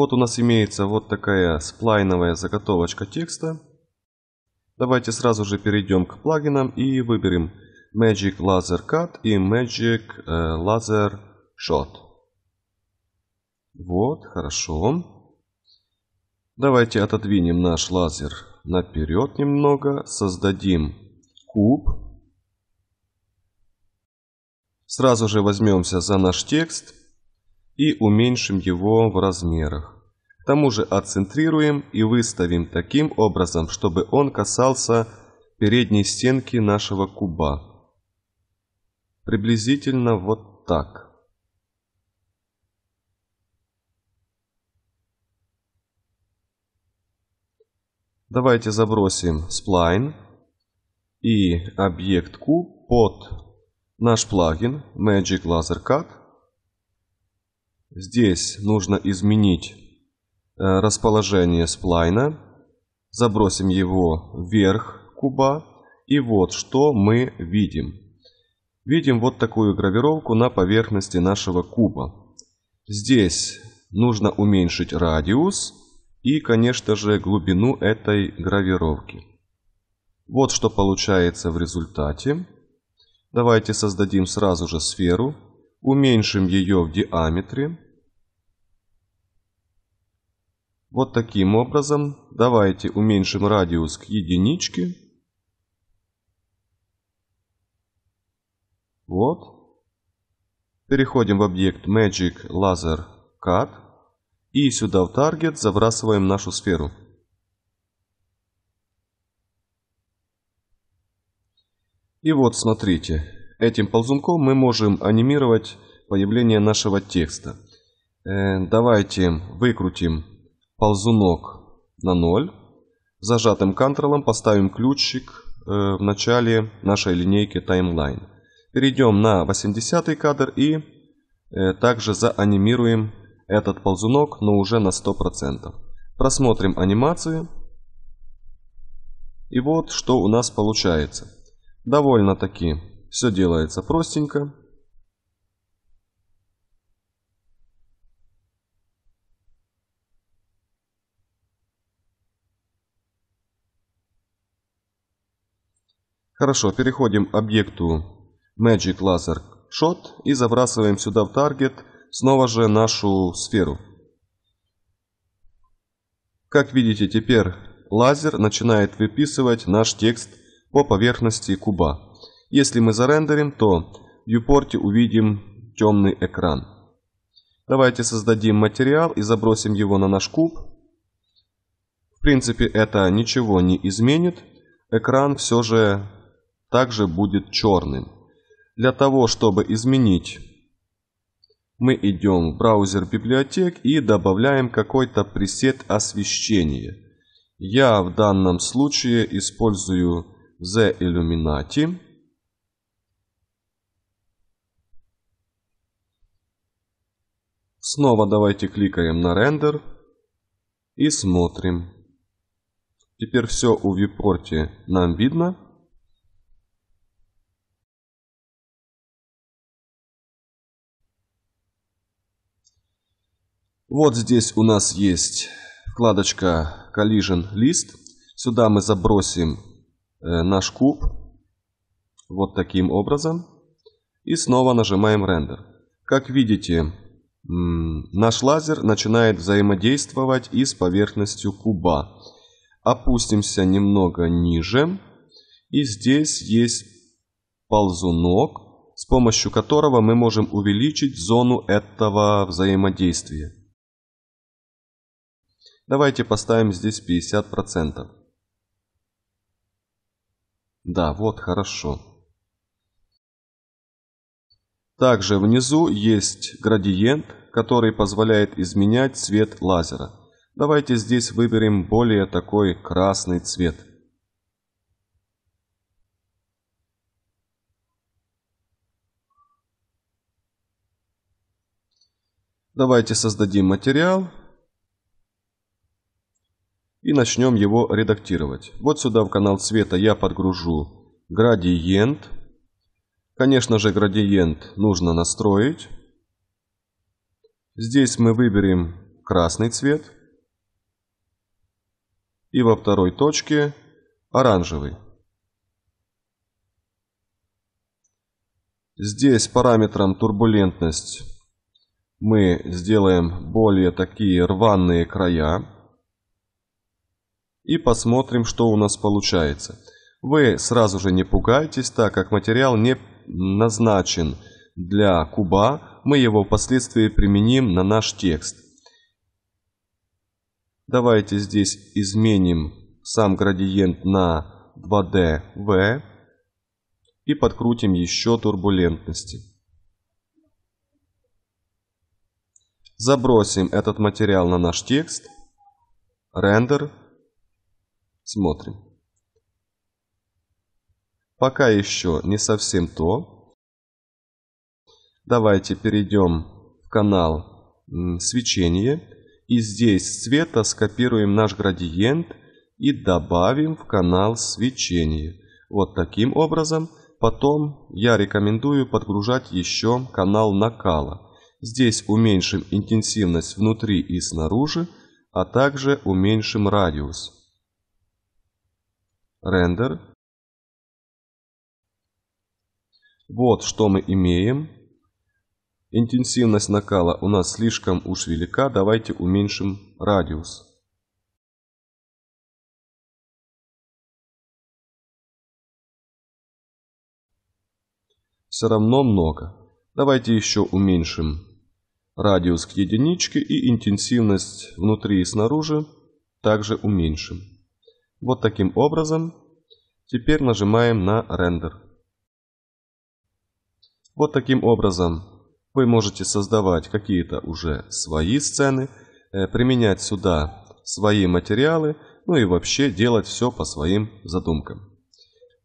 Вот у нас имеется вот такая сплайновая заготовочка текста. Давайте сразу же перейдем к плагинам и выберем Magic Laser Cut и Magic э, Laser Shot. Вот, хорошо. Давайте отодвинем наш лазер наперед немного. Создадим куб. Сразу же возьмемся за наш текст и уменьшим его в размерах. К тому же отцентрируем и выставим таким образом, чтобы он касался передней стенки нашего куба. Приблизительно вот так. Давайте забросим сплайн и объект куб под наш плагин Magic Laser Cut Здесь нужно изменить э, расположение сплайна. Забросим его вверх куба. И вот что мы видим. Видим вот такую гравировку на поверхности нашего куба. Здесь нужно уменьшить радиус и, конечно же, глубину этой гравировки. Вот что получается в результате. Давайте создадим сразу же сферу уменьшим ее в диаметре. Вот таким образом давайте уменьшим радиус к единичке. Вот. Переходим в объект Magic Laser Cut. И сюда в Target забрасываем нашу сферу. И вот смотрите, Этим ползунком мы можем анимировать появление нашего текста. Э, давайте выкрутим ползунок на 0. Зажатым Ctrl поставим ключик э, в начале нашей линейки Timeline. Перейдем на 80 кадр и э, также заанимируем этот ползунок, но уже на 100%. Просмотрим анимацию И вот что у нас получается. Довольно-таки все делается простенько. Хорошо, переходим к объекту Magic Laser Shot и забрасываем сюда в таргет снова же нашу сферу. Как видите, теперь лазер начинает выписывать наш текст по поверхности куба. Если мы зарендерим, то в viewport увидим темный экран. Давайте создадим материал и забросим его на наш куб. В принципе, это ничего не изменит. Экран все же также будет черным. Для того, чтобы изменить, мы идем в браузер библиотек и добавляем какой-то пресет освещения. Я в данном случае использую The Illuminati. Снова давайте кликаем на рендер и смотрим. Теперь все у випорте нам видно. Вот здесь у нас есть вкладочка Collision List. Сюда мы забросим э, наш куб вот таким образом. И снова нажимаем рендер. Как видите, Наш лазер начинает взаимодействовать и с поверхностью куба. Опустимся немного ниже. И здесь есть ползунок, с помощью которого мы можем увеличить зону этого взаимодействия. Давайте поставим здесь 50%. Да, вот хорошо. Также внизу есть градиент, который позволяет изменять цвет лазера. Давайте здесь выберем более такой красный цвет. Давайте создадим материал и начнем его редактировать. Вот сюда в канал цвета я подгружу градиент. Конечно же, градиент нужно настроить. Здесь мы выберем красный цвет. И во второй точке оранжевый. Здесь параметром турбулентность мы сделаем более такие рваные края. И посмотрим, что у нас получается. Вы сразу же не пугайтесь, так как материал не назначен для куба, мы его впоследствии применим на наш текст. Давайте здесь изменим сам градиент на 2DV и подкрутим еще турбулентности. Забросим этот материал на наш текст. Рендер. Смотрим пока еще не совсем то. Давайте перейдем в канал свечение. И здесь цвета скопируем наш градиент и добавим в канал свечение. Вот таким образом. Потом я рекомендую подгружать еще канал накала. Здесь уменьшим интенсивность внутри и снаружи, а также уменьшим радиус. Рендер. Вот что мы имеем. Интенсивность накала у нас слишком уж велика, давайте уменьшим радиус. Все равно много. Давайте еще уменьшим радиус к единичке и интенсивность внутри и снаружи также уменьшим. Вот таким образом. Теперь нажимаем на рендер. Вот таким образом вы можете создавать какие-то уже свои сцены, э, применять сюда свои материалы, ну и вообще делать все по своим задумкам.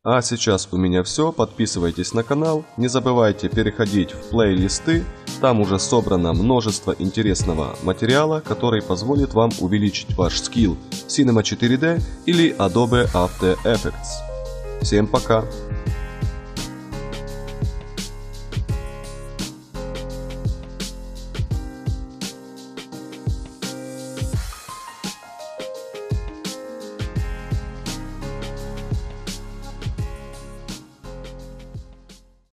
А сейчас у меня все, подписывайтесь на канал, не забывайте переходить в плейлисты, там уже собрано множество интересного материала, который позволит вам увеличить ваш скилл Cinema 4D или Adobe After Effects. Всем пока!